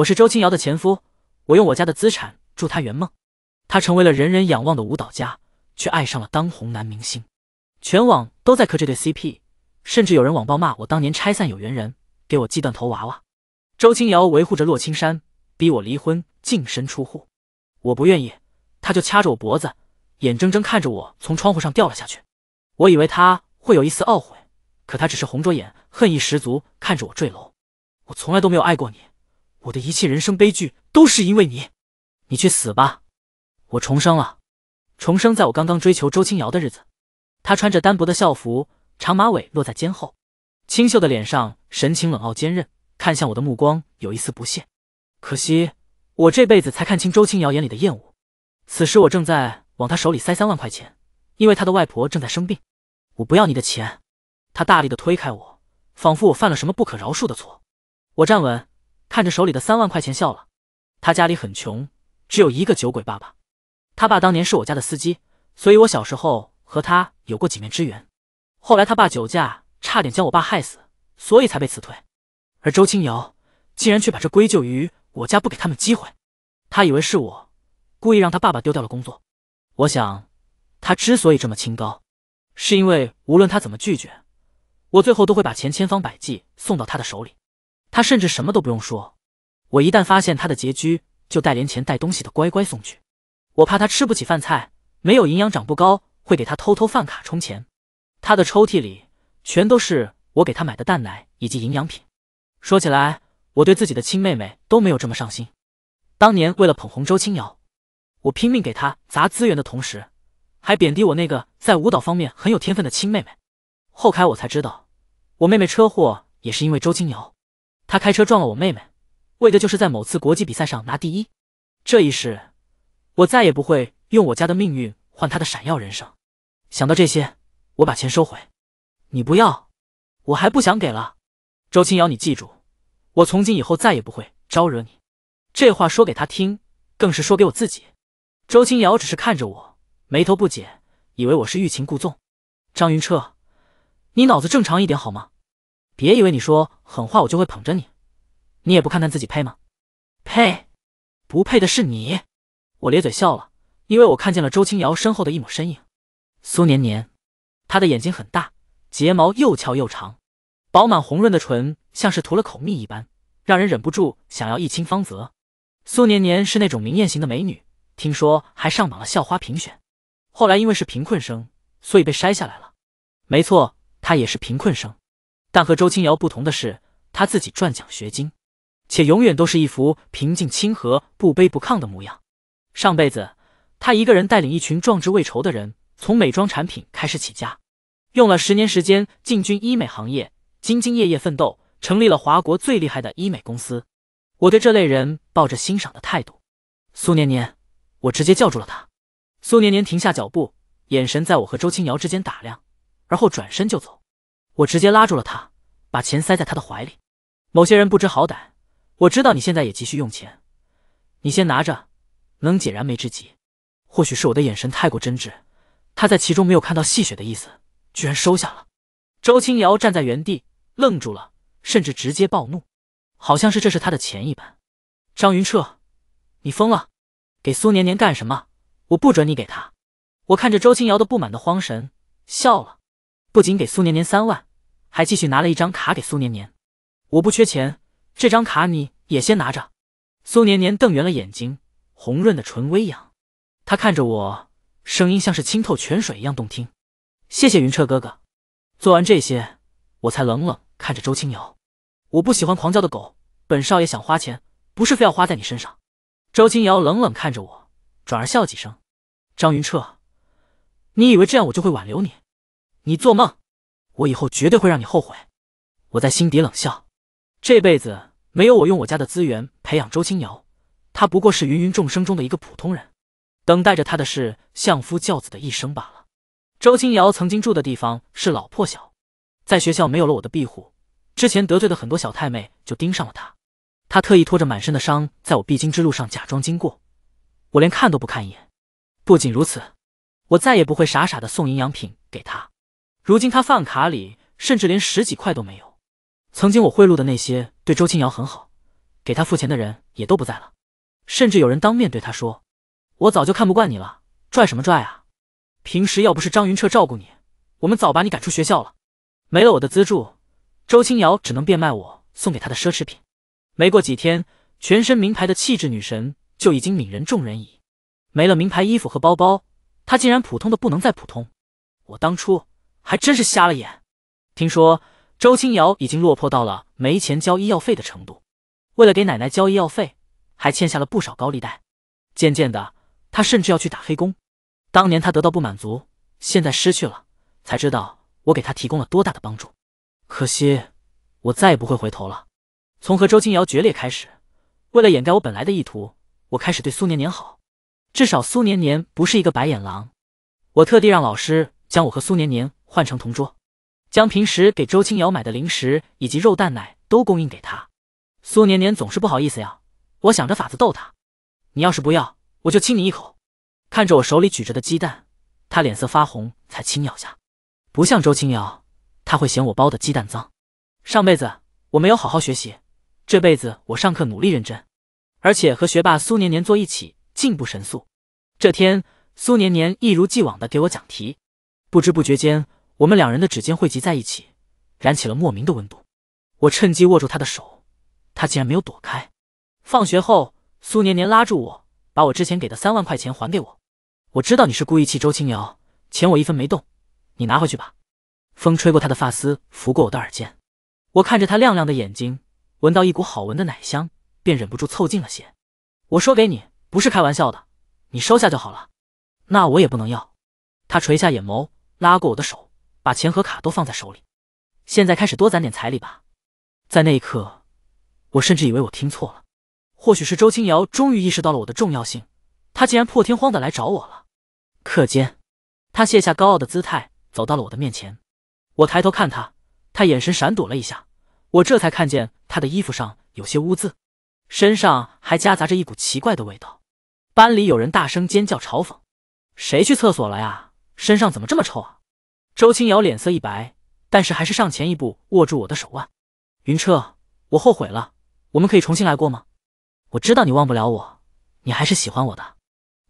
我是周青瑶的前夫，我用我家的资产助她圆梦，她成为了人人仰望的舞蹈家，却爱上了当红男明星，全网都在磕这对 CP，甚至有人网暴骂我当年拆散有缘人，给我寄断头娃娃。周青瑶维护着洛青山，逼我离婚净身出户，我不愿意，他就掐着我脖子，眼睁睁看着我从窗户上掉了下去。我以为他会有一丝懊悔，可他只是红着眼，恨意十足看着我坠楼。我从来都没有爱过你。我的一切人生悲剧都是因为你，你去死吧！我重生了，重生在我刚刚追求周青瑶的日子。她穿着单薄的校服，长马尾落在肩后，清秀的脸上神情冷傲坚韧，看向我的目光有一丝不屑。可惜我这辈子才看清周青瑶眼里的厌恶。此时我正在往她手里塞三万块钱，因为她的外婆正在生病。我不要你的钱，她大力的推开我，仿佛我犯了什么不可饶恕的错。我站稳。看着手里的三万块钱笑了，他家里很穷，只有一个酒鬼爸爸。他爸当年是我家的司机，所以我小时候和他有过几面之缘。后来他爸酒驾差点将我爸害死，所以才被辞退。而周清瑶竟然却把这归咎于我家不给他们机会，他以为是我故意让他爸爸丢掉了工作。我想，他之所以这么清高，是因为无论他怎么拒绝，我最后都会把钱千方百计送到他的手里。他甚至什么都不用说，我一旦发现他的拮据，就带连钱带东西的乖乖送去。我怕他吃不起饭菜，没有营养长不高，会给他偷偷饭卡充钱。他的抽屉里全都是我给他买的蛋奶以及营养品。说起来，我对自己的亲妹妹都没有这么上心。当年为了捧红周青瑶，我拼命给他砸资源的同时，还贬低我那个在舞蹈方面很有天分的亲妹妹。后开我才知道，我妹妹车祸也是因为周青瑶。他开车撞了我妹妹，为的就是在某次国际比赛上拿第一。这一世，我再也不会用我家的命运换他的闪耀人生。想到这些，我把钱收回。你不要，我还不想给了。周青瑶，你记住，我从今以后再也不会招惹你。这话说给他听，更是说给我自己。周青瑶只是看着我，眉头不解，以为我是欲擒故纵。张云彻，你脑子正常一点好吗？别以为你说狠话我就会捧着你，你也不看看自己配吗？配，不配的是你。我咧嘴笑了，因为我看见了周青瑶身后的一抹身影——苏年年。她的眼睛很大，睫毛又翘又长，饱满红润的唇像是涂了口蜜一般，让人忍不住想要一亲芳泽。苏年年是那种明艳型的美女，听说还上榜了校花评选，后来因为是贫困生，所以被筛下来了。没错，她也是贫困生。但和周青瑶不同的是，他自己赚奖学金，且永远都是一副平静、亲和、不卑不亢的模样。上辈子，他一个人带领一群壮志未酬的人，从美妆产品开始起家，用了十年时间进军医美行业，兢兢业业奋斗，成立了华国最厉害的医美公司。我对这类人抱着欣赏的态度。苏年年，我直接叫住了他。苏年年停下脚步，眼神在我和周青瑶之间打量，然后转身就走。我直接拉住了他，把钱塞在他的怀里。某些人不知好歹，我知道你现在也急需用钱，你先拿着，能解燃眉之急。或许是我的眼神太过真挚，他在其中没有看到戏谑的意思，居然收下了。周青瑶站在原地愣住了，甚至直接暴怒，好像是这是他的钱一般。张云彻，你疯了？给苏年年干什么？我不准你给他！我看着周青瑶的不满的慌神，笑了，不仅给苏年年三万。还继续拿了一张卡给苏年年，我不缺钱，这张卡你也先拿着。苏年年瞪圆了眼睛，红润的唇微扬，他看着我，声音像是清透泉水一样动听。谢谢云彻哥哥。做完这些，我才冷冷看着周清瑶，我不喜欢狂叫的狗，本少爷想花钱，不是非要花在你身上。周清瑶冷冷看着我，转而笑几声。张云彻，你以为这样我就会挽留你？你做梦！我以后绝对会让你后悔。我在心底冷笑，这辈子没有我用我家的资源培养周青瑶，她不过是芸芸众生中的一个普通人，等待着她的是相夫教子的一生罢了。周青瑶曾经住的地方是老破小，在学校没有了我的庇护，之前得罪的很多小太妹就盯上了她。她特意拖着满身的伤，在我必经之路上假装经过，我连看都不看一眼。不仅如此，我再也不会傻傻的送营养品给她。如今他饭卡里甚至连十几块都没有。曾经我贿赂的那些对周青瑶很好，给她付钱的人也都不在了。甚至有人当面对他说：“我早就看不惯你了，拽什么拽啊！平时要不是张云彻照顾你，我们早把你赶出学校了。”没了我的资助，周青瑶只能变卖我送给她的奢侈品。没过几天，全身名牌的气质女神就已经泯人众人矣。没了名牌衣服和包包，她竟然普通的不能再普通。我当初。还真是瞎了眼！听说周青瑶已经落魄到了没钱交医药费的程度，为了给奶奶交医药费，还欠下了不少高利贷。渐渐的，他甚至要去打黑工。当年他得到不满足，现在失去了，才知道我给他提供了多大的帮助。可惜，我再也不会回头了。从和周青瑶决裂开始，为了掩盖我本来的意图，我开始对苏年年好。至少苏年年不是一个白眼狼。我特地让老师将我和苏年年。换成同桌，将平时给周青瑶买的零食以及肉蛋奶都供应给她。苏年年总是不好意思呀，我想着法子逗她。你要是不要，我就亲你一口。看着我手里举着的鸡蛋，她脸色发红，才轻咬下。不像周青瑶，她会嫌我剥的鸡蛋脏。上辈子我没有好好学习，这辈子我上课努力认真，而且和学霸苏年年坐一起，进步神速。这天，苏年年一如既往的给我讲题，不知不觉间。我们两人的指尖汇集在一起，燃起了莫名的温度。我趁机握住他的手，他竟然没有躲开。放学后，苏年年拉住我，把我之前给的三万块钱还给我。我知道你是故意气周青瑶，钱我一分没动，你拿回去吧。风吹过他的发丝，拂过我的耳尖。我看着他亮亮的眼睛，闻到一股好闻的奶香，便忍不住凑近了些。我说给你不是开玩笑的，你收下就好了。那我也不能要。他垂下眼眸，拉过我的手。把钱和卡都放在手里，现在开始多攒点彩礼吧。在那一刻，我甚至以为我听错了。或许是周青瑶终于意识到了我的重要性，他竟然破天荒的来找我了。课间，他卸下高傲的姿态，走到了我的面前。我抬头看他，他眼神闪躲了一下，我这才看见他的衣服上有些污渍，身上还夹杂着一股奇怪的味道。班里有人大声尖叫嘲讽：“谁去厕所了呀？身上怎么这么臭啊？”周青瑶脸色一白，但是还是上前一步，握住我的手腕。云彻，我后悔了，我们可以重新来过吗？我知道你忘不了我，你还是喜欢我的。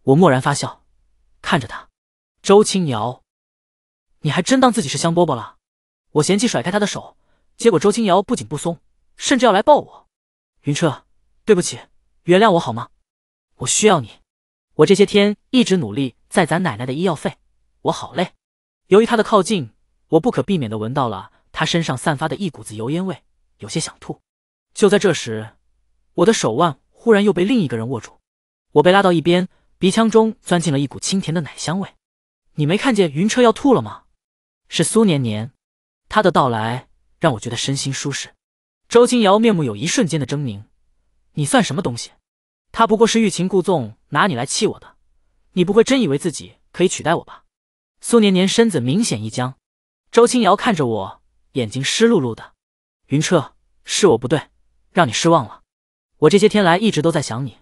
我蓦然发笑，看着他。周青瑶，你还真当自己是香饽饽了？我嫌弃甩开他的手，结果周青瑶不仅不松，甚至要来抱我。云彻，对不起，原谅我好吗？我需要你。我这些天一直努力在攒奶奶的医药费，我好累。由于他的靠近，我不可避免的闻到了他身上散发的一股子油烟味，有些想吐。就在这时，我的手腕忽然又被另一个人握住，我被拉到一边，鼻腔中钻进了一股清甜的奶香味。你没看见云彻要吐了吗？是苏年年，他的到来让我觉得身心舒适。周清瑶面目有一瞬间的狰狞，你算什么东西？他不过是欲擒故纵，拿你来气我的。你不会真以为自己可以取代我吧？苏年年身子明显一僵，周青瑶看着我，眼睛湿漉漉的。云彻，是我不对，让你失望了。我这些天来一直都在想你，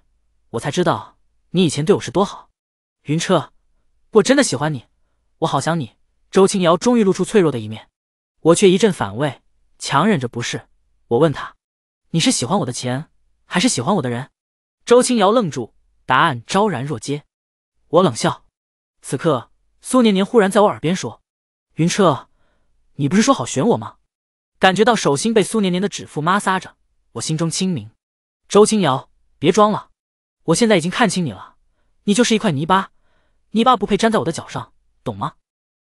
我才知道你以前对我是多好。云彻，我真的喜欢你，我好想你。周青瑶终于露出脆弱的一面，我却一阵反胃，强忍着不适。我问她，你是喜欢我的钱，还是喜欢我的人？周青瑶愣住，答案昭然若揭。我冷笑，此刻。苏年年忽然在我耳边说：“云彻，你不是说好选我吗？”感觉到手心被苏年年的指腹摩挲着，我心中清明。周青瑶，别装了，我现在已经看清你了，你就是一块泥巴，泥巴不配粘在我的脚上，懂吗？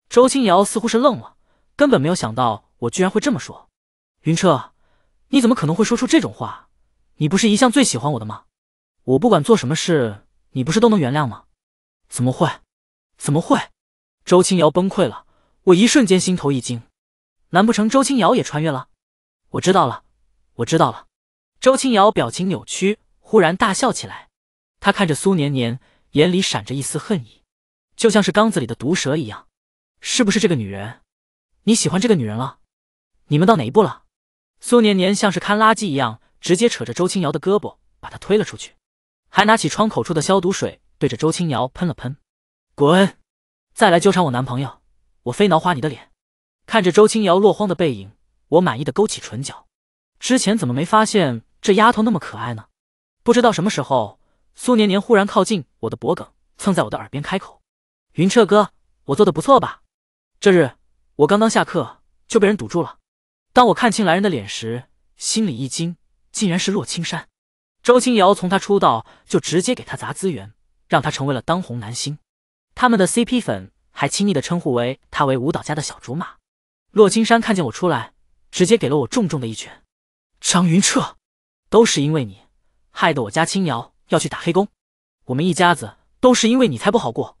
周青瑶似乎是愣了，根本没有想到我居然会这么说。云彻，你怎么可能会说出这种话？你不是一向最喜欢我的吗？我不管做什么事，你不是都能原谅吗？怎么会？怎么会？周青瑶崩溃了，我一瞬间心头一惊，难不成周青瑶也穿越了？我知道了，我知道了。周青瑶表情扭曲，忽然大笑起来。她看着苏年年，眼里闪着一丝恨意，就像是缸子里的毒蛇一样。是不是这个女人？你喜欢这个女人了？你们到哪一步了？苏年年像是看垃圾一样，直接扯着周青瑶的胳膊，把她推了出去，还拿起窗口处的消毒水，对着周青瑶喷了喷，滚！再来纠缠我男朋友，我非挠花你的脸！看着周青瑶落荒的背影，我满意的勾起唇角。之前怎么没发现这丫头那么可爱呢？不知道什么时候，苏年年忽然靠近我的脖颈，蹭在我的耳边开口：“云彻哥，我做的不错吧？”这日我刚刚下课，就被人堵住了。当我看清来人的脸时，心里一惊，竟然是洛青山。周青瑶从他出道就直接给他砸资源，让他成为了当红男星。他们的 CP 粉还亲昵的称呼为他为舞蹈家的小竹马。洛青山看见我出来，直接给了我重重的一拳。张云彻，都是因为你，害得我家青瑶要去打黑工，我们一家子都是因为你才不好过。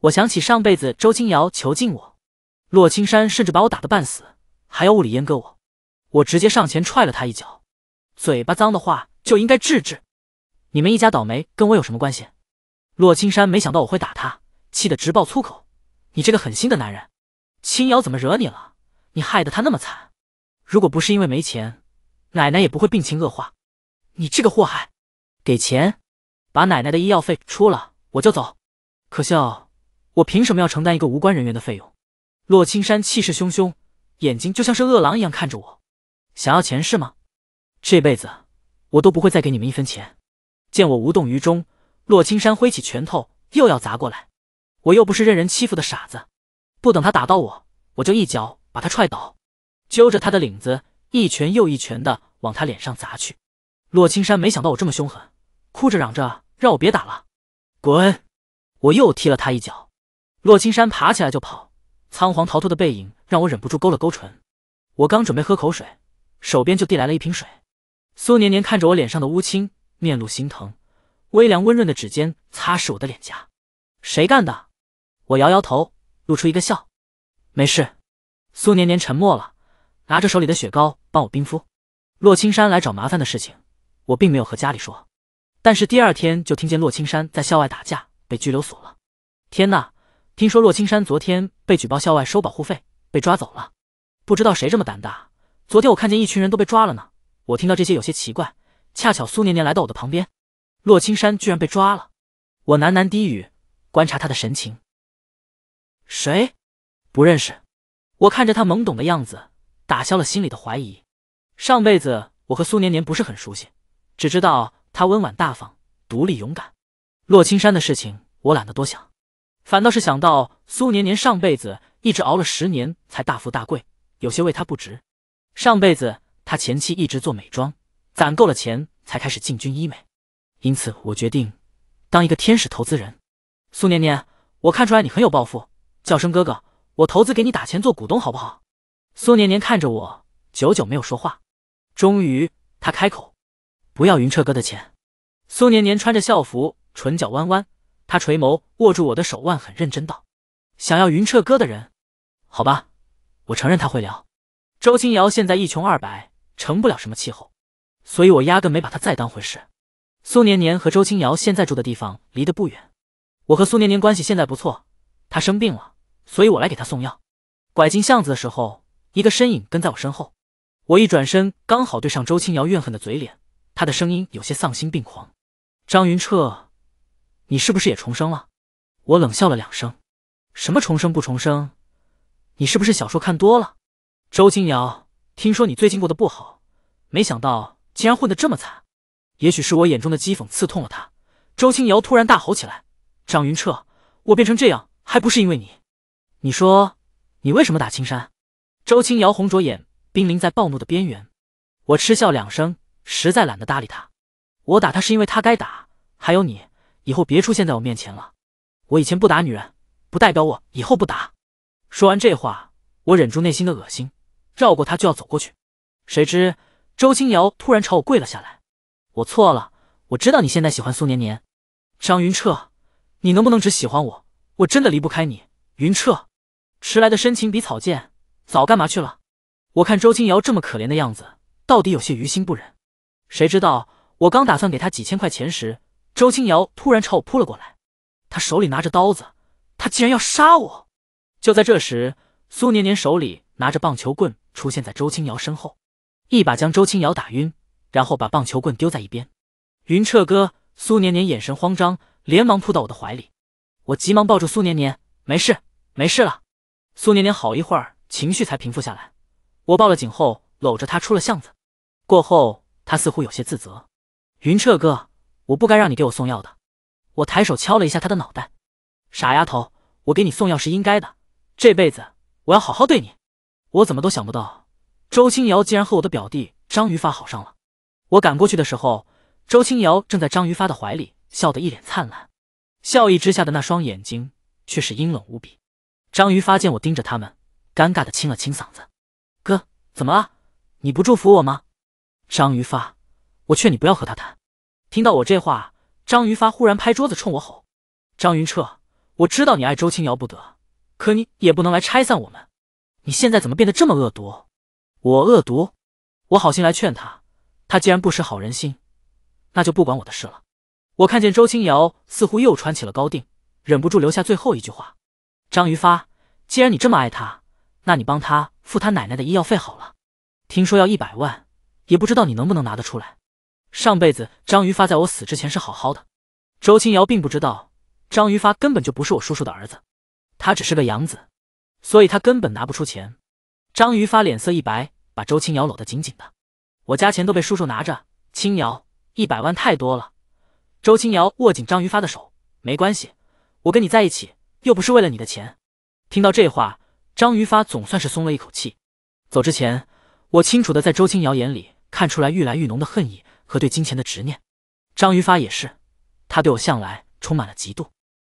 我想起上辈子周青瑶囚禁我，洛青山甚至把我打得半死，还要物理阉割我。我直接上前踹了他一脚。嘴巴脏的话就应该治治。你们一家倒霉跟我有什么关系？洛青山没想到我会打他。气得直爆粗口！你这个狠心的男人，青瑶怎么惹你了？你害得她那么惨！如果不是因为没钱，奶奶也不会病情恶化。你这个祸害！给钱，把奶奶的医药费出了，我就走。可笑，我凭什么要承担一个无关人员的费用？洛青山气势汹汹，眼睛就像是饿狼一样看着我。想要钱是吗？这辈子我都不会再给你们一分钱。见我无动于衷，洛青山挥起拳头又要砸过来。我又不是任人欺负的傻子，不等他打到我，我就一脚把他踹倒，揪着他的领子，一拳又一拳的往他脸上砸去。洛青山没想到我这么凶狠，哭着嚷着让我别打了，滚！我又踢了他一脚。洛青山爬起来就跑，仓皇逃脱的背影让我忍不住勾了勾唇。我刚准备喝口水，手边就递来了一瓶水。苏年年看着我脸上的乌青，面露心疼，微凉温润的指尖擦拭我的脸颊。谁干的？我摇摇头，露出一个笑，没事。苏年年沉默了，拿着手里的雪糕帮我冰敷。洛青山来找麻烦的事情，我并没有和家里说，但是第二天就听见洛青山在校外打架被拘留所了。天呐，听说洛青山昨天被举报校外收保护费，被抓走了。不知道谁这么胆大，昨天我看见一群人都被抓了呢。我听到这些有些奇怪，恰巧苏年年来到我的旁边。洛青山居然被抓了，我喃喃低语，观察他的神情。谁？不认识。我看着他懵懂的样子，打消了心里的怀疑。上辈子我和苏年年不是很熟悉，只知道他温婉大方、独立勇敢。洛青山的事情我懒得多想，反倒是想到苏年年上辈子一直熬了十年才大富大贵，有些为他不值。上辈子他前妻一直做美妆，攒够了钱才开始进军医美，因此我决定当一个天使投资人。苏年年，我看出来你很有抱负。叫声哥哥，我投资给你打钱做股东好不好？苏年年看着我，久久没有说话。终于，他开口：“不要云彻哥的钱。”苏年年穿着校服，唇角弯弯，他垂眸握住我的手腕，很认真道：“想要云彻哥的人，好吧，我承认他会聊。”周青瑶现在一穷二白，成不了什么气候，所以我压根没把他再当回事。苏年年和周青瑶现在住的地方离得不远，我和苏年年关系现在不错，他生病了。所以我来给他送药。拐进巷子的时候，一个身影跟在我身后。我一转身，刚好对上周青瑶怨恨的嘴脸。他的声音有些丧心病狂：“张云彻，你是不是也重生了？”我冷笑了两声：“什么重生不重生？你是不是小说看多了？”周青瑶，听说你最近过得不好，没想到竟然混得这么惨。也许是我眼中的讥讽刺痛了他。周青瑶突然大吼起来：“张云彻，我变成这样还不是因为你！”你说你为什么打青山？周青瑶红着眼，濒临在暴怒的边缘。我嗤笑两声，实在懒得搭理他。我打他是因为他该打。还有你，以后别出现在我面前了。我以前不打女人，不代表我以后不打。说完这话，我忍住内心的恶心，绕过他就要走过去。谁知周青瑶突然朝我跪了下来：“我错了，我知道你现在喜欢苏年年。张云彻，你能不能只喜欢我？我真的离不开你，云彻。”迟来的深情比草贱，早干嘛去了？我看周青瑶这么可怜的样子，到底有些于心不忍。谁知道我刚打算给他几千块钱时，周青瑶突然朝我扑了过来，她手里拿着刀子，她竟然要杀我！就在这时，苏年年手里拿着棒球棍出现在周青瑶身后，一把将周青瑶打晕，然后把棒球棍丢在一边。云彻哥，苏年年眼神慌张，连忙扑到我的怀里。我急忙抱住苏年年，没事，没事了。苏年年好一会儿，情绪才平复下来。我报了警后，搂着她出了巷子。过后，她似乎有些自责。云彻哥，我不该让你给我送药的。我抬手敲了一下他的脑袋。傻丫头，我给你送药是应该的。这辈子我要好好对你。我怎么都想不到，周青瑶竟然和我的表弟张于发好上了。我赶过去的时候，周青瑶正在张于发的怀里笑得一脸灿烂，笑意之下的那双眼睛却是阴冷无比。章鱼发见我盯着他们，尴尬的清了清嗓子：“哥，怎么了？你不祝福我吗？”章鱼发，我劝你不要和他谈。听到我这话，章鱼发忽然拍桌子冲我吼：“张云彻，我知道你爱周青瑶不得，可你也不能来拆散我们。你现在怎么变得这么恶毒？我恶毒？我好心来劝他，他既然不识好人心，那就不管我的事了。”我看见周青瑶似乎又穿起了高定，忍不住留下最后一句话。张于发，既然你这么爱他，那你帮他付他奶奶的医药费好了。听说要一百万，也不知道你能不能拿得出来。上辈子张于发在我死之前是好好的。周青瑶并不知道张于发根本就不是我叔叔的儿子，他只是个养子，所以他根本拿不出钱。张于发脸色一白，把周青瑶搂得紧紧的。我家钱都被叔叔拿着。青瑶，一百万太多了。周青瑶握紧张于发的手，没关系，我跟你在一起。又不是为了你的钱。听到这话，张于发总算是松了一口气。走之前，我清楚的在周青瑶眼里看出来愈来愈浓的恨意和对金钱的执念。张于发也是，他对我向来充满了嫉妒。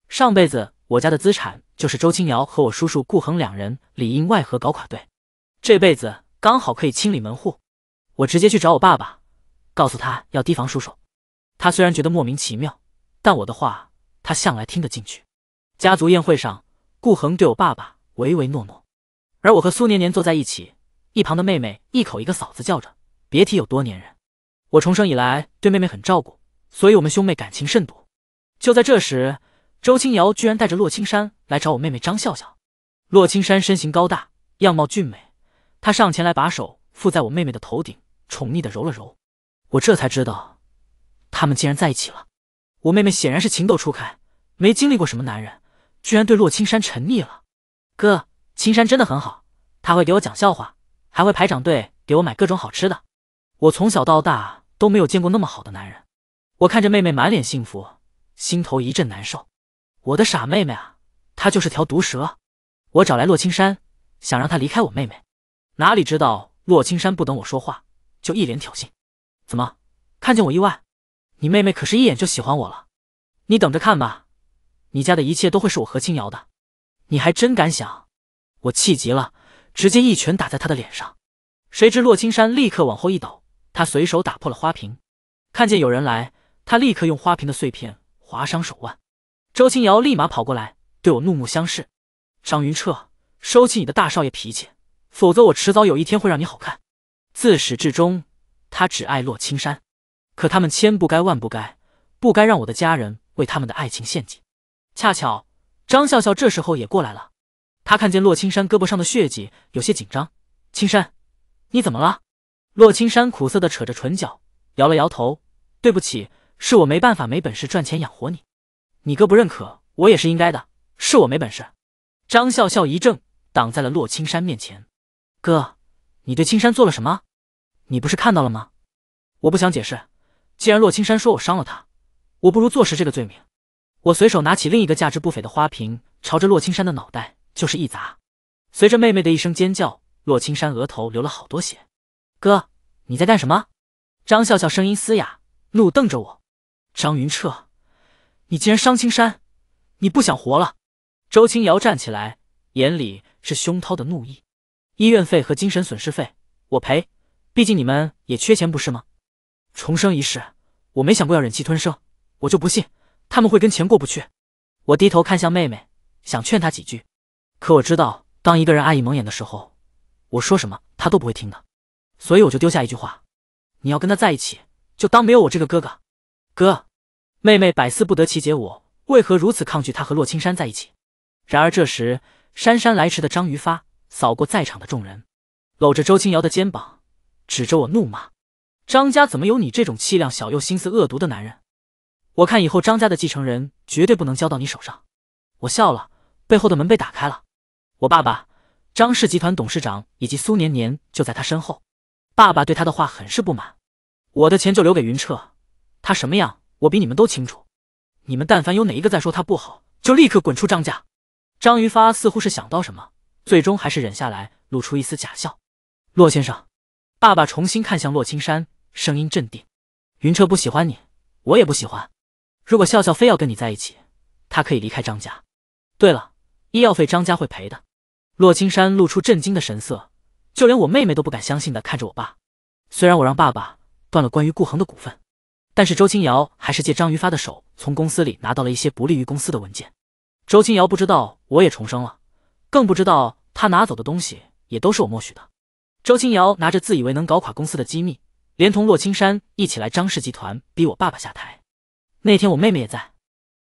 上辈子我家的资产就是周青瑶和我叔叔顾恒两人里应外合搞垮对，这辈子刚好可以清理门户。我直接去找我爸爸，告诉他要提防叔叔。他虽然觉得莫名其妙，但我的话他向来听得进去。家族宴会上，顾恒对我爸爸唯唯诺诺，而我和苏年年坐在一起，一旁的妹妹一口一个嫂子叫着，别提有多粘人。我重生以来对妹妹很照顾，所以我们兄妹感情甚笃。就在这时，周青瑶居然带着洛青山来找我妹妹张笑笑。洛青山身形高大，样貌俊美，他上前来把手附在我妹妹的头顶，宠溺的揉了揉。我这才知道，他们竟然在一起了。我妹妹显然是情窦初开，没经历过什么男人。居然对洛青山沉溺了，哥，青山真的很好，他会给我讲笑话，还会排长队给我买各种好吃的。我从小到大都没有见过那么好的男人。我看着妹妹满脸幸福，心头一阵难受。我的傻妹妹啊，她就是条毒蛇。我找来洛青山，想让他离开我妹妹，哪里知道洛青山不等我说话，就一脸挑衅。怎么，看见我意外？你妹妹可是一眼就喜欢我了，你等着看吧。你家的一切都会是我何清瑶的，你还真敢想！我气急了，直接一拳打在他的脸上。谁知洛青山立刻往后一倒，他随手打破了花瓶。看见有人来，他立刻用花瓶的碎片划伤手腕。周青瑶立马跑过来，对我怒目相视。张云彻，收起你的大少爷脾气，否则我迟早有一天会让你好看。自始至终，他只爱洛青山，可他们千不该万不该，不该让我的家人为他们的爱情献祭。恰巧张笑笑这时候也过来了，他看见洛青山胳膊上的血迹，有些紧张。青山，你怎么了？洛青山苦涩的扯着唇角，摇了摇头。对不起，是我没办法，没本事赚钱养活你。你哥不认可，我也是应该的。是我没本事。张笑笑一怔，挡在了洛青山面前。哥，你对青山做了什么？你不是看到了吗？我不想解释。既然洛青山说我伤了他，我不如坐实这个罪名。我随手拿起另一个价值不菲的花瓶，朝着洛青山的脑袋就是一砸。随着妹妹的一声尖叫，洛青山额头流了好多血。哥，你在干什么？张笑笑声音嘶哑，怒瞪着我。张云彻，你竟然伤青山，你不想活了？周青瑶站起来，眼里是胸涛的怒意。医院费和精神损失费我赔，毕竟你们也缺钱不是吗？重生一世，我没想过要忍气吞声，我就不信。他们会跟钱过不去。我低头看向妹妹，想劝她几句，可我知道，当一个人爱意蒙眼的时候，我说什么她都不会听的。所以我就丢下一句话：“你要跟他在一起，就当没有我这个哥哥。”哥，妹妹百思不得其解，我为何如此抗拒他和洛青山在一起。然而这时，姗姗来迟的张余发扫过在场的众人，搂着周青瑶的肩膀，指着我怒骂：“张家怎么有你这种气量小又心思恶毒的男人？”我看以后张家的继承人绝对不能交到你手上。我笑了，背后的门被打开了，我爸爸，张氏集团董事长以及苏年年就在他身后。爸爸对他的话很是不满，我的钱就留给云彻，他什么样我比你们都清楚。你们但凡有哪一个再说他不好，就立刻滚出张家。张于发似乎是想到什么，最终还是忍下来，露出一丝假笑。洛先生，爸爸重新看向洛青山，声音镇定。云彻不喜欢你，我也不喜欢。如果笑笑非要跟你在一起，他可以离开张家。对了，医药费张家会赔的。洛青山露出震惊的神色，就连我妹妹都不敢相信的看着我爸。虽然我让爸爸断了关于顾恒的股份，但是周青瑶还是借张于发的手从公司里拿到了一些不利于公司的文件。周青瑶不知道我也重生了，更不知道他拿走的东西也都是我默许的。周青瑶拿着自以为能搞垮公司的机密，连同洛青山一起来张氏集团逼我爸爸下台。那天我妹妹也在，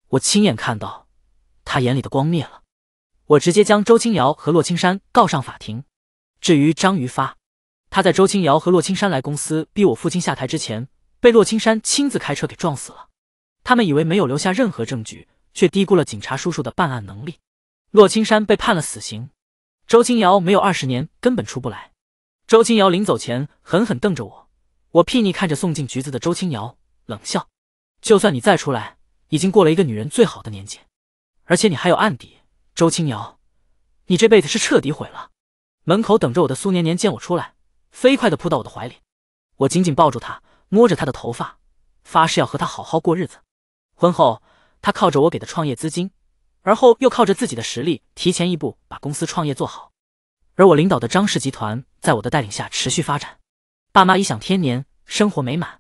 我亲眼看到，她眼里的光灭了。我直接将周青瑶和洛青山告上法庭。至于张余发，他在周青瑶和洛青山来公司逼我父亲下台之前，被洛青山亲自开车给撞死了。他们以为没有留下任何证据，却低估了警察叔叔的办案能力。洛青山被判了死刑，周青瑶没有二十年根本出不来。周青瑶临走前狠狠瞪着我，我睥睨看着送进局子的周青瑶，冷笑。就算你再出来，已经过了一个女人最好的年纪，而且你还有案底。周青瑶，你这辈子是彻底毁了。门口等着我的苏年年见我出来，飞快的扑到我的怀里，我紧紧抱住她，摸着她的头发，发誓要和她好好过日子。婚后，她靠着我给的创业资金，而后又靠着自己的实力，提前一步把公司创业做好。而我领导的张氏集团，在我的带领下持续发展，爸妈颐享天年，生活美满。